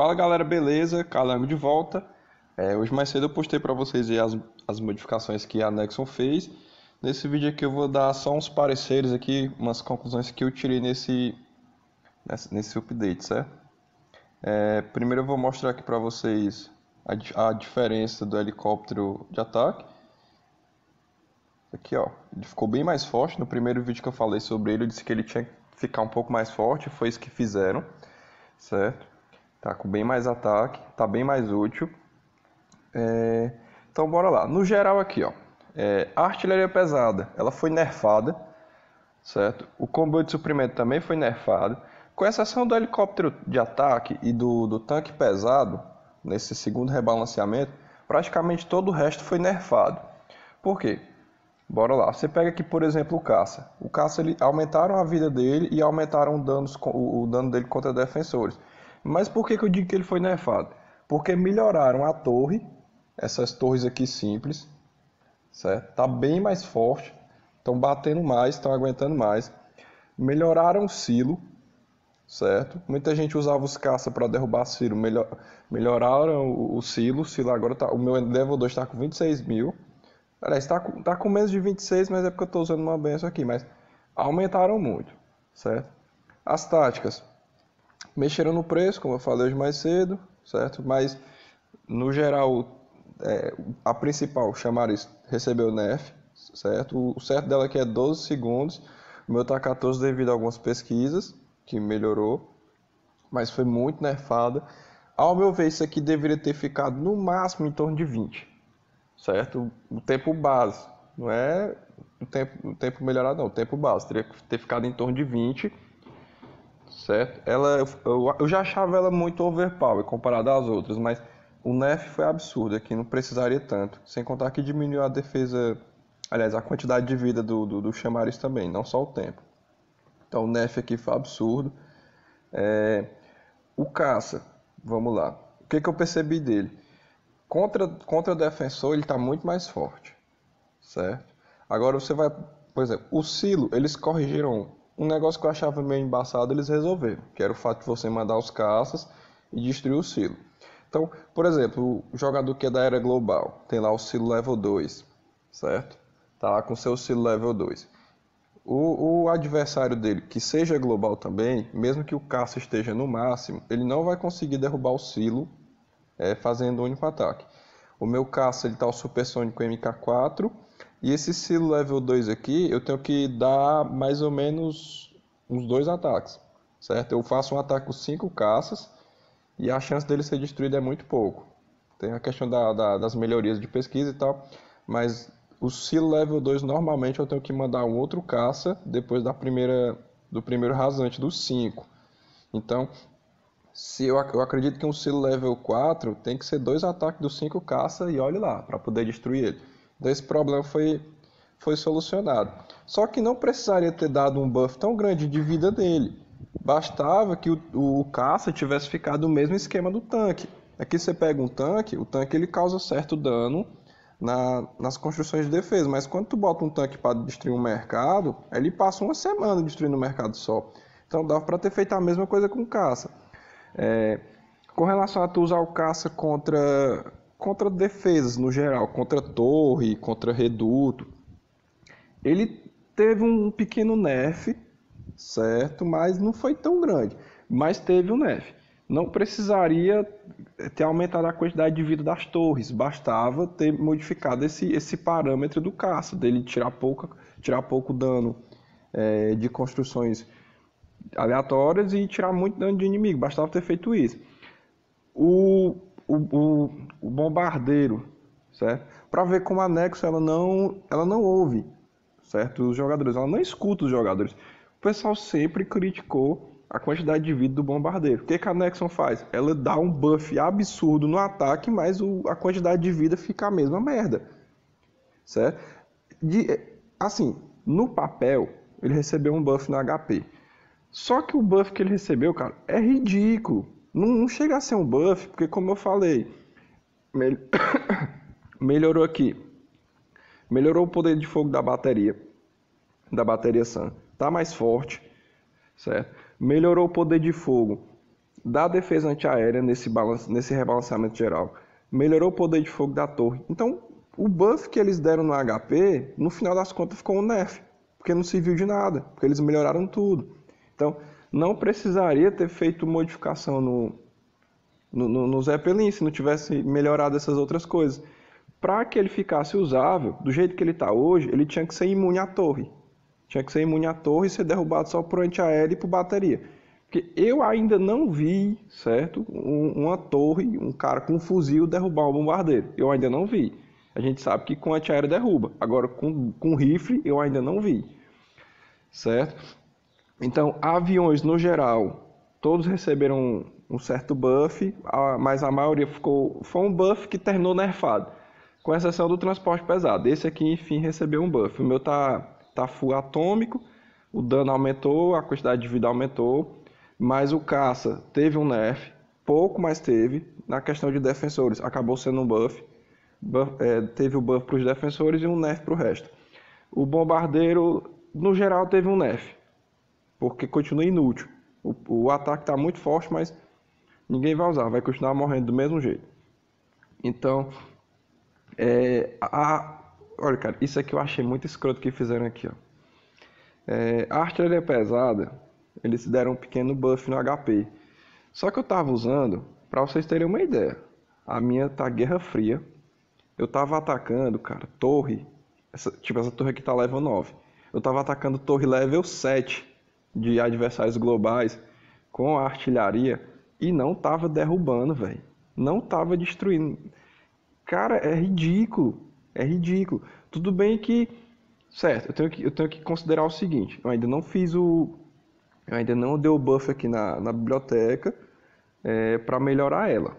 Fala galera, beleza? Calango de volta. É, hoje mais cedo eu postei para vocês as, as modificações que a Nexon fez. Nesse vídeo aqui eu vou dar só uns pareceres aqui, umas conclusões que eu tirei nesse, nesse, nesse update, certo? É, primeiro eu vou mostrar aqui para vocês a, a diferença do helicóptero de ataque. Aqui ó, ele ficou bem mais forte. No primeiro vídeo que eu falei sobre ele, eu disse que ele tinha que ficar um pouco mais forte, foi isso que fizeram, certo? Tá com bem mais ataque, tá bem mais útil. É... Então bora lá. No geral aqui, ó. É... a artilharia é pesada, ela foi nerfada, certo? O comboio de suprimento também foi nerfado. Com exceção do helicóptero de ataque e do, do tanque pesado, nesse segundo rebalanceamento, praticamente todo o resto foi nerfado. Por quê? Bora lá. Você pega aqui, por exemplo, o caça. O caça ele aumentaram a vida dele e aumentaram danos, o, o dano dele contra defensores. Mas por que, que eu digo que ele foi nerfado? Porque melhoraram a torre, essas torres aqui simples, certo? Tá bem mais forte, estão batendo mais, estão aguentando mais. Melhoraram o silo, certo? Muita gente usava os caça para derrubar silo, melhor, melhoraram o, o, silo, o silo agora tá, o meu level 2 está com 26 mil, aliás, está tá com menos de 26, mas é porque eu estou usando uma benção aqui, mas aumentaram muito, certo? As táticas, mexeram no preço, como eu falei hoje mais cedo, certo? Mas, no geral, é, a principal, chamar isso, recebeu NEF, certo? O certo dela aqui é 12 é segundos, o meu está 14 devido a algumas pesquisas, que melhorou, mas foi muito nerfada. Ao meu ver, isso aqui deveria ter ficado no máximo em torno de 20, certo? O tempo base, não é o tempo, o tempo melhorado, não, o tempo base, teria que ter ficado em torno de 20, certo? Ela, eu, eu já achava ela muito overpower comparada às outras, mas o Nef foi absurdo aqui, é não precisaria tanto. Sem contar que diminuiu a defesa, aliás, a quantidade de vida do, do, do também, não só o tempo. Então o Nef aqui foi absurdo. É, o Caça, vamos lá. O que, que eu percebi dele? Contra, contra o defensor ele está muito mais forte, certo? Agora você vai, por exemplo, o Silo, eles corrigiram um negócio que eu achava meio embaçado, eles resolveram, que era o fato de você mandar os caças e destruir o silo. Então, por exemplo, o jogador que é da era global, tem lá o silo level 2, certo? Tá lá com seu silo level 2. O, o, adversário dele, que seja global também, mesmo que o caça esteja no máximo, ele não vai conseguir derrubar o silo é, fazendo um único ataque. O meu caça ele está o supersônico MK4 e esse silo level 2 aqui, eu tenho que dar mais ou menos uns dois ataques, certo? Eu faço um ataque com 5 caças e a chance dele ser destruído é muito pouco. Tem a questão da, da, das melhorias de pesquisa e tal, mas o silo level 2 normalmente eu tenho que mandar um outro caça depois da primeira do primeiro rasante dos 5. Então, se eu, eu, acredito que um silo level 4 tem que ser dois ataques dos 5 caça e olhe lá para poder destruir ele. Esse problema foi, foi solucionado. Só que não precisaria ter dado um buff tão grande de vida dele. Bastava que o, o caça tivesse ficado o mesmo esquema do tanque. Aqui você pega um tanque, o tanque ele causa certo dano na, nas construções de defesa, mas quando tu bota um tanque para destruir um mercado, ele passa uma semana destruindo o um mercado só. Então dava para ter feito a mesma coisa com caça. É, com relação a tu usar o caça contra contra defesas no geral, contra torre, contra reduto. Ele teve um pequeno nerf, certo? Mas não foi tão grande. Mas teve um nerf. Não precisaria ter aumentado a quantidade de vida das torres, bastava ter modificado esse, esse parâmetro do caça, dele tirar, pouca, tirar pouco dano é, de construções aleatórias e tirar muito dano de inimigo, bastava ter feito isso. O, o, o, o bombardeiro, certo? Para ver como a Nexo ela não, ela não ouve, certo? Os jogadores, ela não escuta os jogadores. O pessoal sempre criticou a quantidade de vida do bombardeiro. O que, que a Nexon faz? Ela dá um buff absurdo no ataque, mas o, a quantidade de vida fica a mesma merda. Certo? De, é, assim, no papel, ele recebeu um buff no HP. Só que o buff que ele recebeu, cara, é ridículo. Não, não chega a ser um buff, porque como eu falei, mel... melhorou aqui. Melhorou o poder de fogo da bateria. Da bateria Sun. Tá mais forte. Certo? Melhorou o poder de fogo da defesa antiaérea nesse, balance, nesse rebalanceamento geral. Melhorou o poder de fogo da torre. Então, o buff que eles deram no HP, no final das contas, ficou um nerf. Porque não serviu de nada. Porque eles melhoraram tudo. Então, não precisaria ter feito modificação no, no, no, Zeppelin se não tivesse melhorado essas outras coisas. Para que ele ficasse usável, do jeito que ele está hoje, ele tinha que ser imune à torre. Tinha que ser imune à torre e ser derrubado só por antiaéreo e por bateria. Porque eu ainda não vi, certo, um, uma torre, um cara com um fuzil derrubar um bombardeiro. Eu ainda não vi. A gente sabe que com antiaéreo derruba. Agora, com, com rifle, eu ainda não vi. Certo? Então, aviões no geral, todos receberam um certo buff, mas a maioria ficou. Foi um buff que terminou nerfado, com exceção do transporte pesado. Esse aqui, enfim, recebeu um buff. O meu tá, tá full atômico, o dano aumentou, a quantidade de vida aumentou, mas o caça teve um nerf, pouco, mas teve. Na questão de defensores, acabou sendo um buff. buff é, teve o buff para os defensores e um nerf para o resto. O bombardeiro, no geral, teve um nerf porque continua inútil. O, o ataque está muito forte, mas ninguém vai usar, vai continuar morrendo do mesmo jeito. Então, é, a, olha, cara, isso aqui eu achei muito escroto que fizeram aqui, ó. É, a artilharia é pesada, eles deram um pequeno buff no HP. Só que eu tava usando, para vocês terem uma ideia, a minha tá Guerra Fria. Eu tava atacando, cara, torre. Essa, tipo, essa torre aqui tá level 9. Eu tava atacando torre level 7 de adversários globais com a artilharia e não tava derrubando, velho. Não tava destruindo. Cara, é ridículo. É ridículo. Tudo bem que. Certo, eu tenho que, eu tenho que considerar o seguinte: eu ainda não fiz o. Eu ainda não dei o buff aqui na, na biblioteca é, para melhorar ela.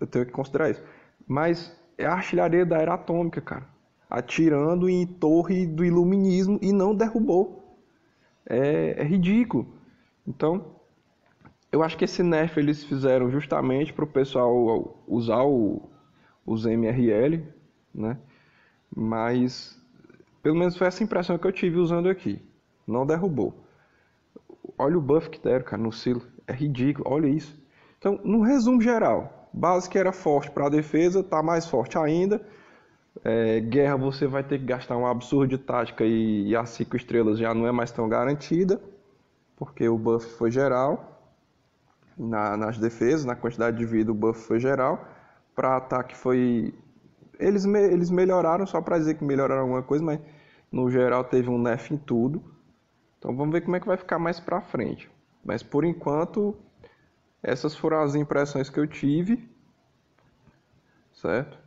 Eu tenho que considerar isso. Mas é a artilharia da era atômica, cara. Atirando em torre do iluminismo e não derrubou é, é ridículo. Então, eu acho que esse nerf eles fizeram justamente para o pessoal usar o, os MRL, né? Mas pelo menos foi essa impressão que eu tive usando aqui. Não derrubou. Olha o buff que deram, cara, no silo. É ridículo, olha isso. Então, no resumo geral, base que era forte para a defesa, tá mais forte ainda. É, guerra você vai ter que gastar um absurdo de tática e, e as 5 estrelas já não é mais tão garantida, porque o buff foi geral. Na, nas defesas, na quantidade de vida, o buff foi geral. Para ataque foi. Eles, me, eles melhoraram, só para dizer que melhoraram alguma coisa, mas no geral teve um nerf em tudo. Então vamos ver como é que vai ficar mais para frente. Mas por enquanto, essas foram as impressões que eu tive, certo?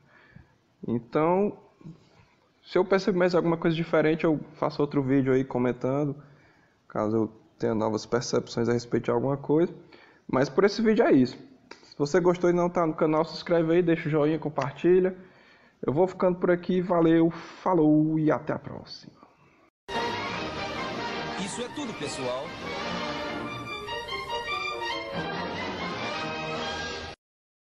Então, se eu perceber mais alguma coisa diferente, eu faço outro vídeo aí comentando, caso eu tenha novas percepções a respeito de alguma coisa. Mas por esse vídeo é isso. Se você gostou e não está no canal, se inscreve aí, deixa o joinha, compartilha. Eu vou ficando por aqui, valeu, falou e até a próxima. Isso é tudo, pessoal.